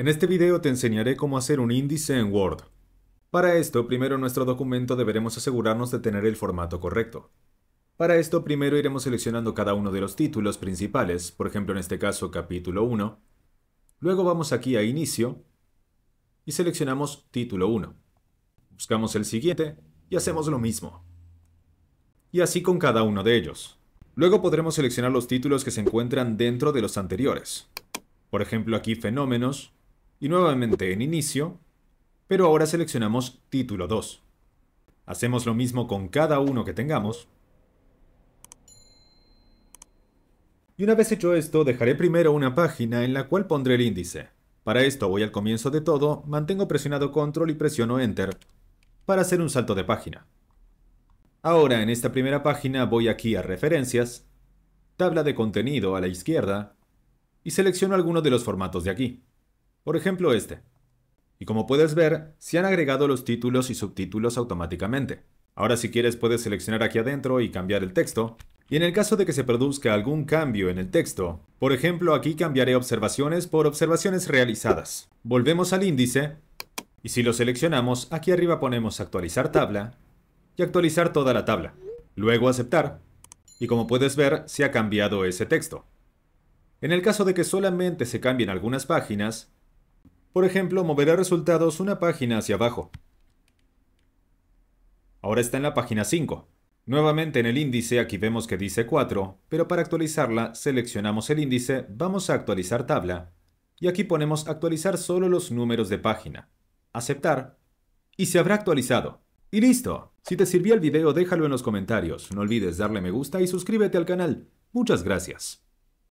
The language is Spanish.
En este video te enseñaré cómo hacer un índice en Word. Para esto, primero en nuestro documento deberemos asegurarnos de tener el formato correcto. Para esto primero iremos seleccionando cada uno de los títulos principales, por ejemplo en este caso capítulo 1. Luego vamos aquí a inicio y seleccionamos título 1. Buscamos el siguiente y hacemos lo mismo. Y así con cada uno de ellos. Luego podremos seleccionar los títulos que se encuentran dentro de los anteriores. Por ejemplo aquí fenómenos, y nuevamente en inicio, pero ahora seleccionamos título 2. Hacemos lo mismo con cada uno que tengamos. Y una vez hecho esto, dejaré primero una página en la cual pondré el índice. Para esto voy al comienzo de todo, mantengo presionado control y presiono enter para hacer un salto de página. Ahora en esta primera página voy aquí a referencias, tabla de contenido a la izquierda y selecciono alguno de los formatos de aquí. Por ejemplo este. Y como puedes ver, se han agregado los títulos y subtítulos automáticamente. Ahora si quieres puedes seleccionar aquí adentro y cambiar el texto. Y en el caso de que se produzca algún cambio en el texto, por ejemplo aquí cambiaré observaciones por observaciones realizadas. Volvemos al índice y si lo seleccionamos, aquí arriba ponemos actualizar tabla y actualizar toda la tabla. Luego aceptar y como puedes ver se ha cambiado ese texto. En el caso de que solamente se cambien algunas páginas, por ejemplo, moveré resultados una página hacia abajo. Ahora está en la página 5. Nuevamente en el índice aquí vemos que dice 4, pero para actualizarla seleccionamos el índice, vamos a actualizar tabla, y aquí ponemos actualizar solo los números de página. Aceptar, y se habrá actualizado. ¡Y listo! Si te sirvió el video déjalo en los comentarios, no olvides darle me gusta y suscríbete al canal. Muchas gracias.